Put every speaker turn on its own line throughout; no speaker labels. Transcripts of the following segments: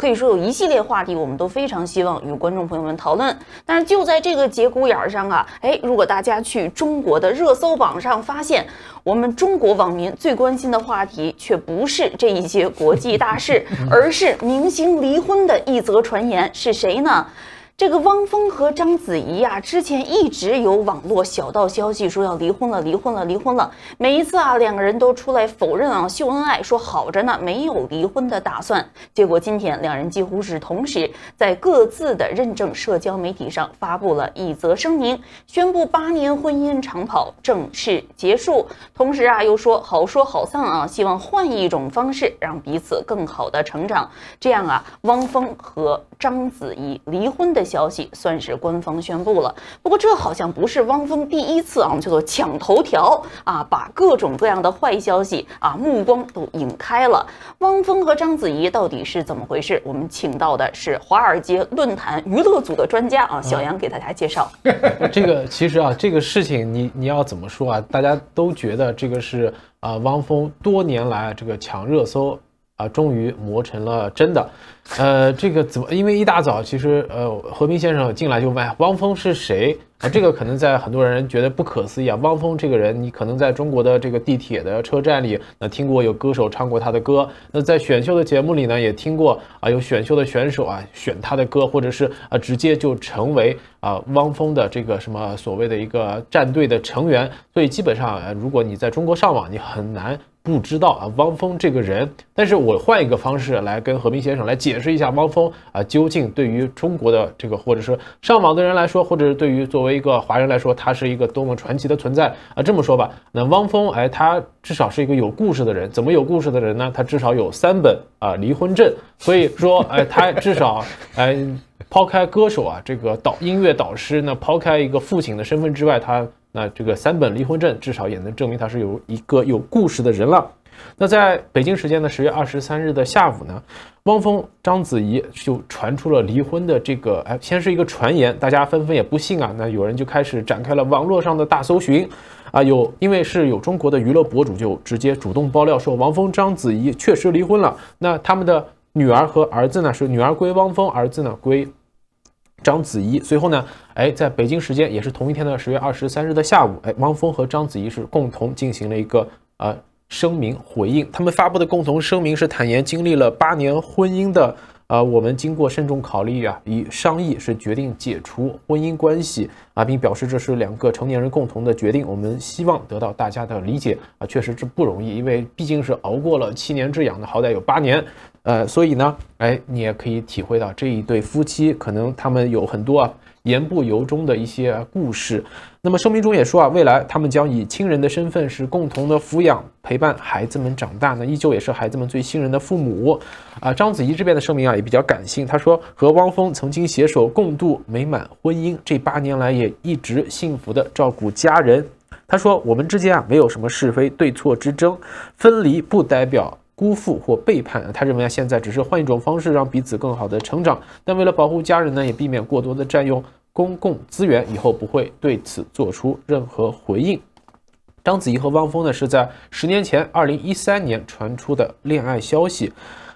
可以说有一系列话题，我们都非常希望与观众朋友们讨论。但是就在这个节骨眼上啊，哎，如果大家去中国的热搜榜上发现，我们中国网民最关心的话题却不是这一些国际大事，而是明星离婚的一则传言，是谁呢？这个汪峰和章子怡呀，之前一直有网络小道消息说要离婚了，离婚了，离婚了。每一次啊，两个人都出来否认啊，秀恩爱，说好着呢，没有离婚的打算。结果今天，两人几乎是同时在各自的认证社交媒体上发布了一则声明，宣布八年婚姻长跑正式结束。同时啊，又说好说好散啊，希望换一种方式让彼此更好的成长。这样啊，汪峰和章子怡离婚的。消息算是官方宣布了，不过这好像不是汪峰第一次啊，我们叫做抢头条啊，把各种各样的坏消息啊，目光都引开了。汪峰和章子怡到底是怎么回事？我们请到的是华尔街论坛娱乐组的专家啊，小杨给大家介绍。
这个其实啊，这个事情你你要怎么说啊？大家都觉得这个是啊，汪峰多年来这个抢热搜。啊，终于磨成了真的，呃，这个怎么？因为一大早，其实呃，和平先生进来就问汪峰是谁啊？这个可能在很多人觉得不可思议啊。汪峰这个人，你可能在中国的这个地铁的车站里，那听过有歌手唱过他的歌；那在选秀的节目里呢，也听过啊，有选秀的选手啊选他的歌，或者是啊直接就成为啊汪峰的这个什么所谓的一个战队的成员。所以基本上，如果你在中国上网，你很难。不知道啊，汪峰这个人，但是我换一个方式来跟何冰先生来解释一下，汪峰啊，究竟对于中国的这个，或者说上网的人来说，或者是对于作为一个华人来说，他是一个多么传奇的存在啊！这么说吧，那汪峰，哎，他至少是一个有故事的人，怎么有故事的人呢？他至少有三本啊离婚证，所以说，哎，他至少，哎，抛开歌手啊这个导音乐导师，那抛开一个父亲的身份之外，他。那这个三本离婚证至少也能证明他是有一个有故事的人了。那在北京时间的十月二十三日的下午呢，汪峰章子怡就传出了离婚的这个，哎，先是一个传言，大家纷纷也不信啊。那有人就开始展开了网络上的大搜寻啊，有因为是有中国的娱乐博主就直接主动爆料说，汪峰章子怡确实离婚了。那他们的女儿和儿子呢，是女儿归汪峰，儿子呢归。章子怡随后呢？哎，在北京时间也是同一天的十月二十三日的下午，哎，汪峰和章子怡是共同进行了一个呃声明回应。他们发布的共同声明是坦言，经历了八年婚姻的。啊，我们经过慎重考虑啊，以商议是决定解除婚姻关系啊，并表示这是两个成年人共同的决定，我们希望得到大家的理解啊。确实这不容易，因为毕竟是熬过了七年之痒的，好歹有八年，呃，所以呢，哎，你也可以体会到这一对夫妻可能他们有很多啊。言不由衷的一些故事。那么声明中也说啊，未来他们将以亲人的身份，是共同的抚养、陪伴孩子们长大，呢依旧也是孩子们最亲人的父母。啊，章子怡这边的声明啊也比较感性，她说和汪峰曾经携手共度美满婚姻，这八年来也一直幸福的照顾家人。她说我们之间啊没有什么是非对错之争，分离不代表辜负或背叛。他认为啊现在只是换一种方式让彼此更好的成长，但为了保护家人呢，也避免过多的占用。公共资源以后不会对此做出任何回应。章子怡和汪峰呢是在十年前，二零一三年传出的恋爱消息。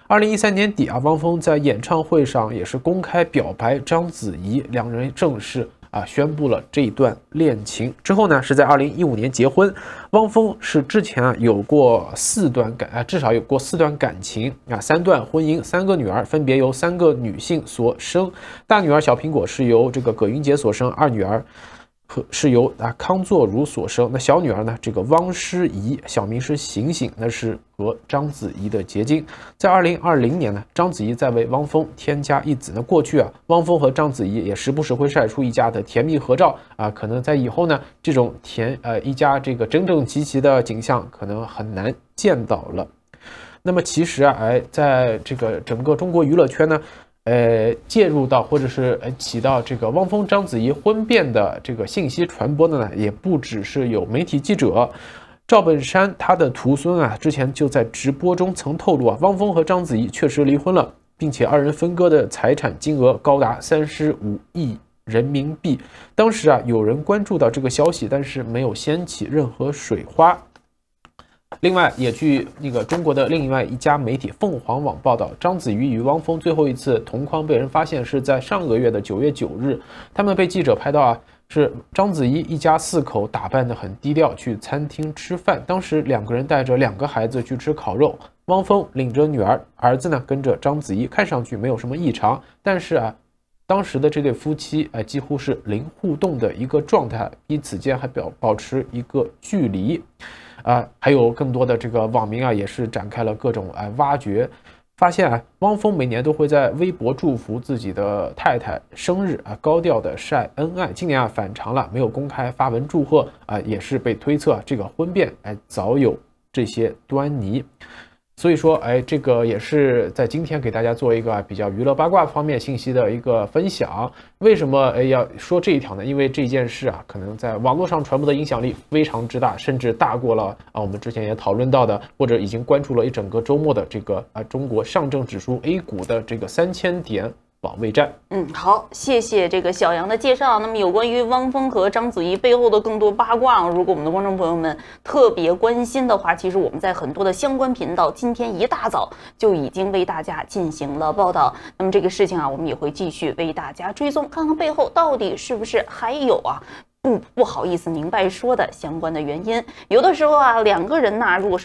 二零一三年底啊，汪峰在演唱会上也是公开表白章子怡，两人正式。啊，宣布了这一段恋情之后呢，是在二零一五年结婚。汪峰是之前啊有过四段感啊，至少有过四段感情啊，三段婚姻，三个女儿分别由三个女性所生，大女儿小苹果是由这个葛云杰所生，二女儿。和是由啊康作如所生，那小女儿呢？这个汪诗怡，小名是醒醒，那是和章子怡的结晶。在二零二零年呢，章子怡在为汪峰添加一子。那过去啊，汪峰和章子怡也时不时会晒出一家的甜蜜合照啊。可能在以后呢，这种甜呃一家这个整整齐齐的景象可能很难见到了。那么其实啊，哎，在这个整个中国娱乐圈呢。呃，介入到或者是呃，起到这个汪峰、章子怡婚变的这个信息传播的呢，也不只是有媒体记者，赵本山他的徒孙啊，之前就在直播中曾透露啊，汪峰和章子怡确实离婚了，并且二人分割的财产金额高达三十五亿人民币。当时啊，有人关注到这个消息，但是没有掀起任何水花。另外，也据那个中国的另外一家媒体凤凰网报道，章子怡与汪峰最后一次同框被人发现是在上个月的九月九日，他们被记者拍到啊，是章子怡一家四口打扮得很低调去餐厅吃饭，当时两个人带着两个孩子去吃烤肉，汪峰领着女儿，儿子呢跟着章子怡，看上去没有什么异常，但是啊，当时的这对夫妻啊几乎是零互动的一个状态，彼此间还表保持一个距离。啊，还有更多的这个网民啊，也是展开了各种哎挖掘，发现啊，汪峰每年都会在微博祝福自己的太太生日啊，高调的晒恩爱。今年啊反常了，没有公开发文祝贺啊，也是被推测这个婚变哎早有这些端倪。所以说，哎，这个也是在今天给大家做一个比较娱乐八卦方面信息的一个分享。为什么哎要说这一条呢？因为这件事啊，可能在网络上传播的影响力非常之大，甚至大过了啊我们之前也讨论到的，或者已经关注了一整个周末的这个啊中国上证指数 A 股的这个三千点。保卫战，
嗯，好，谢谢这个小杨的介绍。那么有关于汪峰和章子怡背后的更多八卦，如果我们的观众朋友们特别关心的话，其实我们在很多的相关频道今天一大早就已经为大家进行了报道。那么这个事情啊，我们也会继续为大家追踪，看看背后到底是不是还有啊，
不不好意思明白说的相关的原因。有的时候啊，两个人呐，如果是